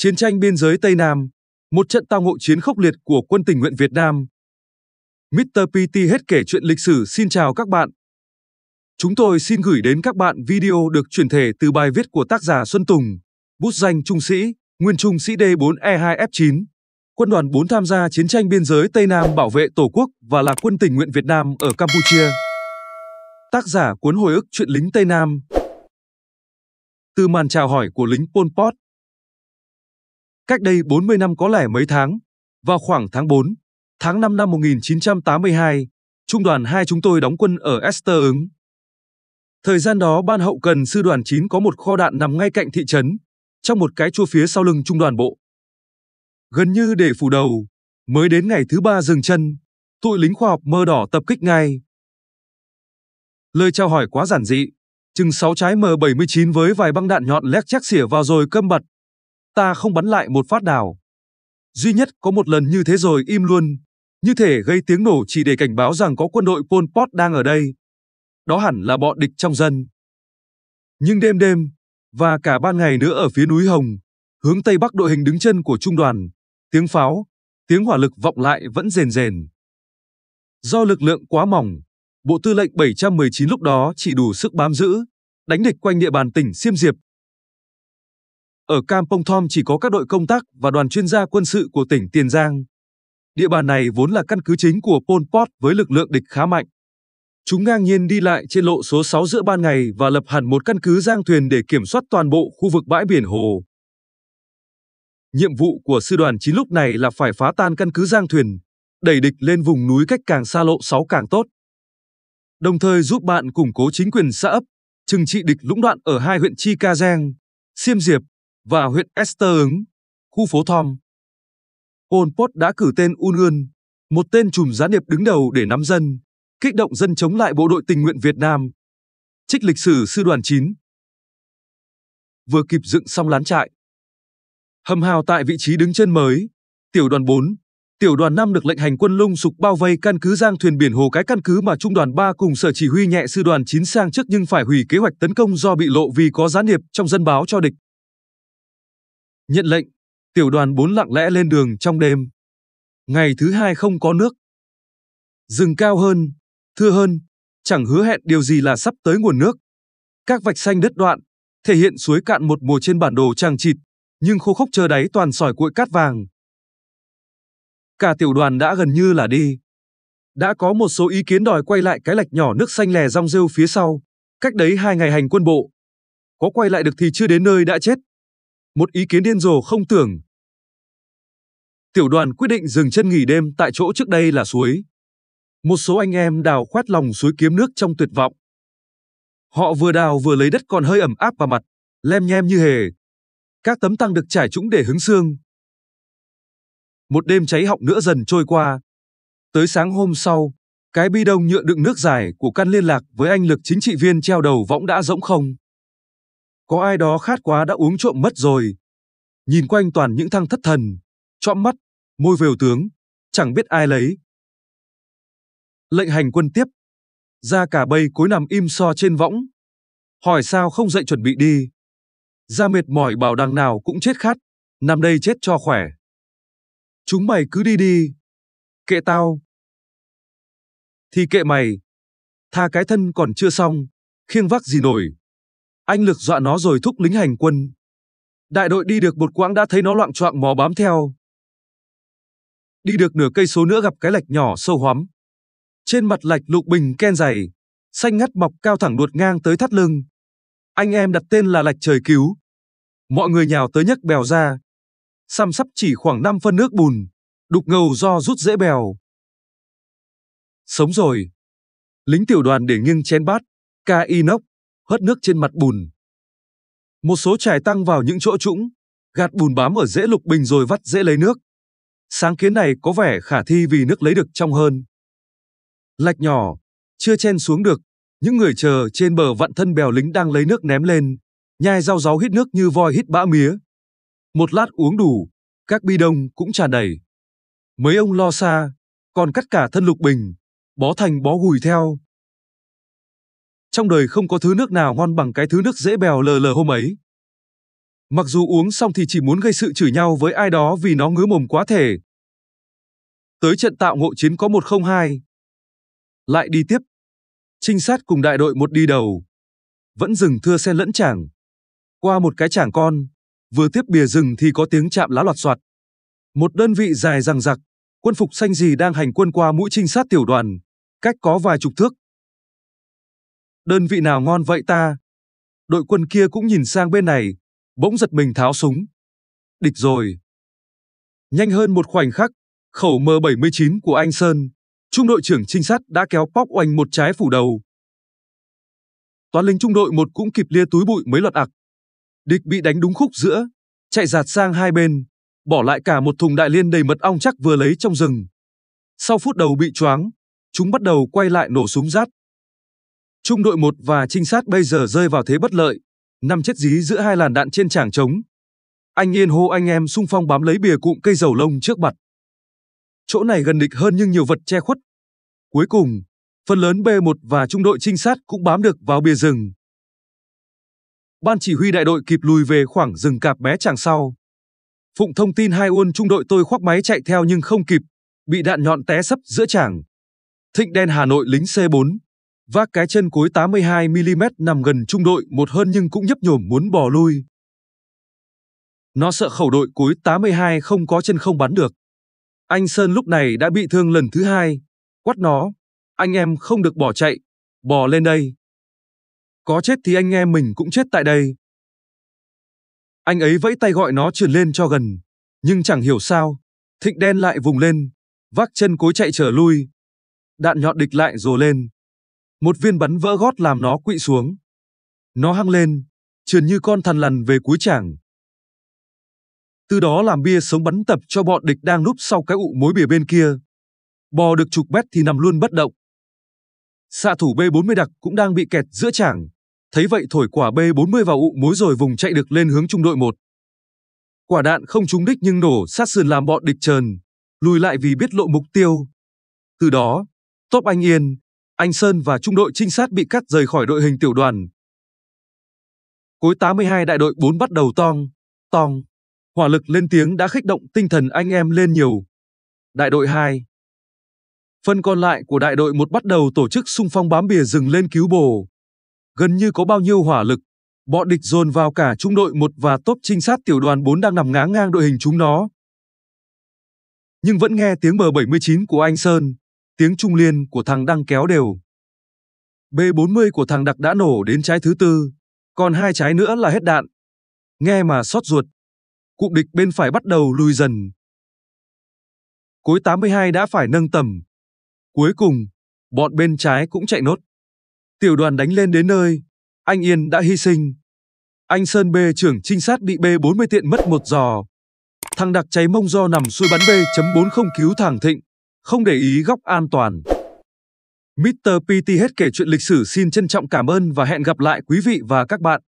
Chiến tranh biên giới Tây Nam, một trận tao ngộ chiến khốc liệt của quân tình nguyện Việt Nam. Mr. PT hết kể chuyện lịch sử xin chào các bạn. Chúng tôi xin gửi đến các bạn video được chuyển thể từ bài viết của tác giả Xuân Tùng, bút danh Trung sĩ, nguyên Trung sĩ D4E2F9. Quân đoàn 4 tham gia chiến tranh biên giới Tây Nam bảo vệ Tổ quốc và là quân tình nguyện Việt Nam ở Campuchia. Tác giả cuốn hồi ức chuyện lính Tây Nam. Từ màn chào hỏi của lính Pol Pot, Cách đây 40 năm có lẻ mấy tháng, vào khoảng tháng 4, tháng 5 năm 1982, trung đoàn 2 chúng tôi đóng quân ở Ester ứng. Thời gian đó ban hậu cần sư đoàn 9 có một kho đạn nằm ngay cạnh thị trấn, trong một cái chua phía sau lưng trung đoàn bộ. Gần như để phủ đầu, mới đến ngày thứ ba dừng chân, tụi lính khoa học mơ đỏ tập kích ngay. Lời chào hỏi quá giản dị, chừng 6 trái M79 với vài băng đạn nhọn lét chắc xỉa vào rồi câm bật, ta không bắn lại một phát nào. Duy nhất có một lần như thế rồi im luôn, như thể gây tiếng nổ chỉ để cảnh báo rằng có quân đội Pol Pot đang ở đây. Đó hẳn là bọn địch trong dân. Nhưng đêm đêm, và cả ban ngày nữa ở phía núi Hồng, hướng Tây Bắc đội hình đứng chân của trung đoàn, tiếng pháo, tiếng hỏa lực vọng lại vẫn rền rền. Do lực lượng quá mỏng, Bộ Tư lệnh 719 lúc đó chỉ đủ sức bám giữ, đánh địch quanh địa bàn tỉnh Siêm Diệp ở Campong Thom chỉ có các đội công tác và đoàn chuyên gia quân sự của tỉnh Tiền Giang. Địa bàn này vốn là căn cứ chính của Pol Pot với lực lượng địch khá mạnh. Chúng ngang nhiên đi lại trên lộ số 6 giữa ban ngày và lập hẳn một căn cứ giang thuyền để kiểm soát toàn bộ khu vực bãi biển hồ. Nhiệm vụ của sư đoàn 9 lúc này là phải phá tan căn cứ giang thuyền, đẩy địch lên vùng núi cách càng xa lộ 6 càng tốt. Đồng thời giúp bạn củng cố chính quyền xã ấp, trừng trị địch lũng đoạn ở hai huyện Chi Ca Giang, Xiêm Diệp và huyện Esther, ứng, khu phố Thom. Pol Pot đã cử tên Un Ươn, một tên trùm gián điệp đứng đầu để nắm dân, kích động dân chống lại bộ đội tình nguyện Việt Nam. Trích lịch sử sư đoàn 9 Vừa kịp dựng xong lán trại. Hầm hào tại vị trí đứng trên mới, tiểu đoàn 4, tiểu đoàn 5 được lệnh hành quân lung sục bao vây căn cứ giang thuyền biển hồ cái căn cứ mà trung đoàn 3 cùng sở chỉ huy nhẹ sư đoàn 9 sang trước nhưng phải hủy kế hoạch tấn công do bị lộ vì có gián điệp trong dân báo cho địch. Nhận lệnh, tiểu đoàn bốn lặng lẽ lên đường trong đêm. Ngày thứ hai không có nước. Rừng cao hơn, thưa hơn, chẳng hứa hẹn điều gì là sắp tới nguồn nước. Các vạch xanh đứt đoạn, thể hiện suối cạn một mùa trên bản đồ trang trịt, nhưng khô khốc chờ đáy toàn sỏi cuội cát vàng. Cả tiểu đoàn đã gần như là đi. Đã có một số ý kiến đòi quay lại cái lạch nhỏ nước xanh lè rong rêu phía sau, cách đấy hai ngày hành quân bộ. Có quay lại được thì chưa đến nơi đã chết. Một ý kiến điên rồ không tưởng. Tiểu đoàn quyết định dừng chân nghỉ đêm tại chỗ trước đây là suối. Một số anh em đào khoét lòng suối kiếm nước trong tuyệt vọng. Họ vừa đào vừa lấy đất còn hơi ẩm áp vào mặt, lem nhem như hề. Các tấm tăng được trải trũng để hứng xương. Một đêm cháy họng nữa dần trôi qua. Tới sáng hôm sau, cái bi đông nhựa đựng nước dài của căn liên lạc với anh lực chính trị viên treo đầu võng đã rỗng không. Có ai đó khát quá đã uống trộm mất rồi. Nhìn quanh toàn những thăng thất thần, trọm mắt, môi vều tướng, chẳng biết ai lấy. Lệnh hành quân tiếp. Ra cả bầy cối nằm im so trên võng. Hỏi sao không dậy chuẩn bị đi. Ra mệt mỏi bảo đằng nào cũng chết khát, nằm đây chết cho khỏe. Chúng mày cứ đi đi. Kệ tao. Thì kệ mày. Tha cái thân còn chưa xong, khiêng vác gì nổi. Anh Lực dọa nó rồi thúc lính hành quân. Đại đội đi được một quãng đã thấy nó loạn choạng mò bám theo. Đi được nửa cây số nữa gặp cái lạch nhỏ sâu hoắm. Trên mặt lạch lục bình ken dày, xanh ngắt mọc cao thẳng đuột ngang tới thắt lưng. Anh em đặt tên là lạch trời cứu. Mọi người nhào tới nhấc bèo ra. Xăm sắp chỉ khoảng 5 phân nước bùn, đục ngầu do rút dễ bèo. Sống rồi. Lính tiểu đoàn để nghiêng chén bát, ca inox, hất nước trên mặt bùn. Một số trải tăng vào những chỗ trũng, gạt bùn bám ở rễ lục bình rồi vắt rễ lấy nước. Sáng kiến này có vẻ khả thi vì nước lấy được trong hơn. Lạch nhỏ, chưa chen xuống được, những người chờ trên bờ vặn thân bèo lính đang lấy nước ném lên, nhai rau ráo hít nước như voi hít bã mía. Một lát uống đủ, các bi đông cũng tràn đầy. Mấy ông lo xa, còn cắt cả thân lục bình, bó thành bó gùi theo, trong đời không có thứ nước nào ngon bằng cái thứ nước dễ bèo lờ lờ hôm ấy. Mặc dù uống xong thì chỉ muốn gây sự chửi nhau với ai đó vì nó ngứa mồm quá thể. Tới trận tạo ngộ chiến có 102. Lại đi tiếp. Trinh sát cùng đại đội một đi đầu. Vẫn rừng thưa xen lẫn chàng. Qua một cái chàng con, vừa tiếp bìa rừng thì có tiếng chạm lá loạt soạt. Một đơn vị dài rằng giặc, quân phục xanh gì đang hành quân qua mũi trinh sát tiểu đoàn, cách có vài chục thước, Đơn vị nào ngon vậy ta? Đội quân kia cũng nhìn sang bên này, bỗng giật mình tháo súng. Địch rồi. Nhanh hơn một khoảnh khắc, khẩu M79 của anh Sơn, trung đội trưởng trinh sát đã kéo póc oanh một trái phủ đầu. Toán lính trung đội một cũng kịp lia túi bụi mấy loạt ạc. Địch bị đánh đúng khúc giữa, chạy giạt sang hai bên, bỏ lại cả một thùng đại liên đầy mật ong chắc vừa lấy trong rừng. Sau phút đầu bị choáng, chúng bắt đầu quay lại nổ súng rát. Trung đội 1 và trinh sát bây giờ rơi vào thế bất lợi, nằm chết dí giữa hai làn đạn trên trảng trống. Anh Yên hô anh em xung phong bám lấy bìa cụm cây dầu lông trước mặt. Chỗ này gần địch hơn nhưng nhiều vật che khuất. Cuối cùng, phần lớn B1 và trung đội trinh sát cũng bám được vào bìa rừng. Ban chỉ huy đại đội kịp lùi về khoảng rừng cạp bé chàng sau. Phụng thông tin hai uôn trung đội tôi khoác máy chạy theo nhưng không kịp, bị đạn nhọn té sấp giữa chảng. Thịnh đen Hà Nội lính C4 Vác cái chân cối 82mm nằm gần trung đội một hơn nhưng cũng nhấp nhổm muốn bò lui. Nó sợ khẩu đội cối 82 không có chân không bắn được. Anh Sơn lúc này đã bị thương lần thứ hai. Quát nó, anh em không được bỏ chạy, bò lên đây. Có chết thì anh em mình cũng chết tại đây. Anh ấy vẫy tay gọi nó trườn lên cho gần, nhưng chẳng hiểu sao, thịnh đen lại vùng lên, vác chân cối chạy trở lui. Đạn nhọn địch lại rồ lên, một viên bắn vỡ gót làm nó quỵ xuống. Nó hăng lên, trườn như con thằn lằn về cuối chảng. Từ đó làm bia sống bắn tập cho bọn địch đang núp sau cái ụ mối bìa bên kia. Bò được chục mét thì nằm luôn bất động. Xạ thủ B40 đặc cũng đang bị kẹt giữa chảng. Thấy vậy thổi quả B40 vào ụ mối rồi vùng chạy được lên hướng trung đội 1. Quả đạn không trúng đích nhưng nổ sát sườn làm bọn địch trờn, lùi lại vì biết lộ mục tiêu. Từ đó, Top Anh Yên, anh Sơn và trung đội trinh sát bị cắt rời khỏi đội hình tiểu đoàn. Cuối 82 đại đội 4 bắt đầu tong, tong. Hỏa lực lên tiếng đã khích động tinh thần anh em lên nhiều. Đại đội 2 Phần còn lại của đại đội 1 bắt đầu tổ chức xung phong bám bìa rừng lên cứu bồ. Gần như có bao nhiêu hỏa lực, bọn địch dồn vào cả trung đội 1 và tốp trinh sát tiểu đoàn 4 đang nằm ngáng ngang đội hình chúng nó. Nhưng vẫn nghe tiếng M79 của anh Sơn tiếng trung liên của thằng đang kéo đều. B40 của thằng Đặc đã nổ đến trái thứ tư, còn hai trái nữa là hết đạn. Nghe mà xót ruột. Cụm địch bên phải bắt đầu lùi dần. Cối 82 đã phải nâng tầm. Cuối cùng, bọn bên trái cũng chạy nốt. Tiểu đoàn đánh lên đến nơi, anh Yên đã hy sinh. Anh Sơn B trưởng trinh sát bị B40 tiện mất một giò. Thằng Đặc cháy mông do nằm xuôi bắn B.40 cứu thằng Thịnh không để ý góc an toàn. Mr. hết kể chuyện lịch sử xin trân trọng cảm ơn và hẹn gặp lại quý vị và các bạn.